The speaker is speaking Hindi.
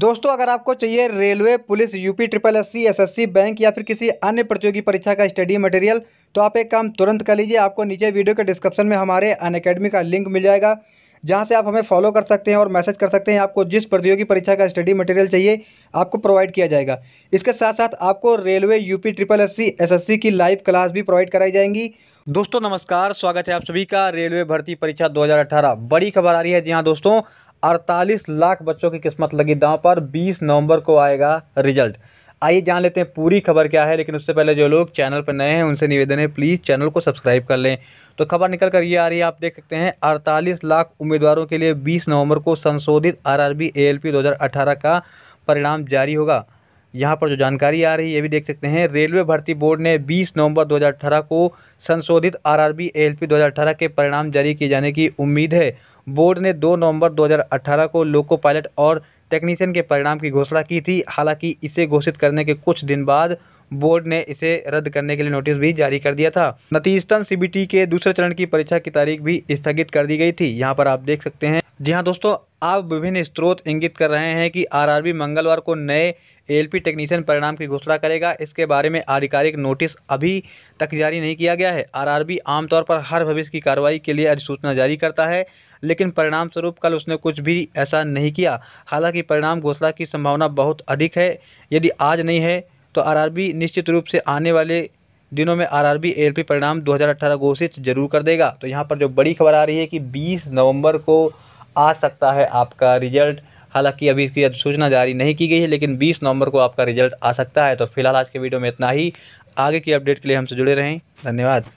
दोस्तों अगर आपको चाहिए railway police UP triple S C S S C bank या फिर किसी अन्य प्रतियोगी परीक्षा का स्टडी मटेरियल तो आप एक काम तुरंत कर लीजिए आपको नीचे वीडियो के डिस्क्रिप्शन में हमारे अन अकेडमी का लिंक मिल जाएगा जहां से आप हमें फॉलो कर सकते हैं और मैसेज कर सकते हैं आपको जिस प्रतियोगी परीक्षा का स्टडी मटेरियल चाहिए आपको प्रोवाइड किया जाएगा इसके साथ साथ आपको railway UP triple S C S S C की लाइव क्लास भी प्रोवाइड कराई जाएंगी दोस्तों नमस्कार स्वागत है आप सभी का रेलवे भर्ती परीक्षा 2018 बड़ी खबर आ रही है जी हाँ दोस्तों अड़तालीस लाख बच्चों की किस्मत लगी दांव पर बीस नवंबर को आएगा रिजल्ट आइए जान लेते हैं पूरी खबर क्या है लेकिन उससे पहले जो लोग चैनल पर नए हैं उनसे निवेदन है प्लीज़ चैनल को सब्सक्राइब कर लें तो खबर निकल कर ये आ रही है आप देख सकते हैं 48 लाख उम्मीदवारों के लिए 20 नवंबर को संशोधित आरआरबी एएलपी 2018 का परिणाम जारी होगा यहाँ पर जो जानकारी आ रही है ये भी देख सकते हैं रेलवे भर्ती बोर्ड ने 20 नवंबर 2018 को संशोधित आरआरबी एएलपी 2018 के परिणाम जारी किए जाने की उम्मीद है बोर्ड ने 2 नवंबर 2018 को लोको पायलट और टेक्नीशियन के परिणाम की घोषणा की थी हालांकि इसे घोषित करने के कुछ दिन बाद बोर्ड ने इसे रद्द करने के लिए नोटिस भी जारी कर दिया था नतीजतन सीबीटी के दूसरे चरण की परीक्षा की तारीख भी स्थगित कर दी गई थी यहाँ पर आप देख सकते हैं जी हाँ दोस्तों अब विभिन्न स्रोत इंगित कर रहे हैं कि आरआरबी मंगलवार को नए एलपी टेक्नीशियन परिणाम की घोषणा करेगा इसके बारे में आधिकारिक नोटिस अभी तक जारी नहीं किया गया है आरआरबी आमतौर पर हर भविष्य की कार्रवाई के लिए अधिसूचना जारी करता है लेकिन परिणाम स्वरूप कल उसने कुछ भी ऐसा नहीं किया हालांकि परिणाम घोषणा की संभावना बहुत अधिक है यदि आज नहीं है तो आर निश्चित रूप से आने वाले दिनों में आर आर परिणाम दो घोषित जरूर कर देगा तो यहाँ पर जो बड़ी खबर आ रही है कि बीस नवम्बर को आ सकता है आपका रिजल्ट हालांकि अभी इसकी अधिसूचना जारी नहीं की गई है लेकिन 20 नवंबर को आपका रिजल्ट आ सकता है तो फिलहाल आज के वीडियो में इतना ही आगे की अपडेट के लिए हमसे जुड़े रहें धन्यवाद